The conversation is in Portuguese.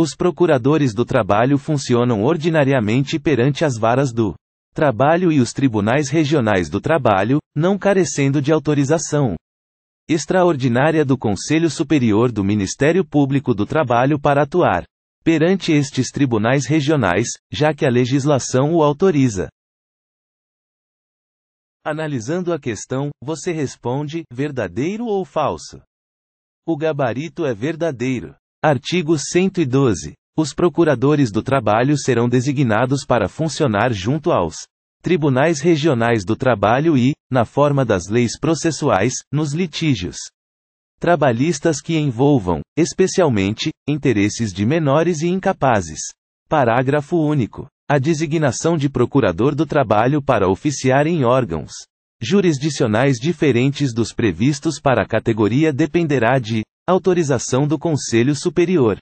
Os procuradores do trabalho funcionam ordinariamente perante as varas do trabalho e os tribunais regionais do trabalho, não carecendo de autorização extraordinária do Conselho Superior do Ministério Público do Trabalho para atuar perante estes tribunais regionais, já que a legislação o autoriza. Analisando a questão, você responde: verdadeiro ou falso? O gabarito é verdadeiro. Artigo 112. Os procuradores do trabalho serão designados para funcionar junto aos tribunais regionais do trabalho e, na forma das leis processuais, nos litígios trabalhistas que envolvam, especialmente, interesses de menores e incapazes. Parágrafo único. A designação de procurador do trabalho para oficiar em órgãos jurisdicionais diferentes dos previstos para a categoria dependerá de Autorização do Conselho Superior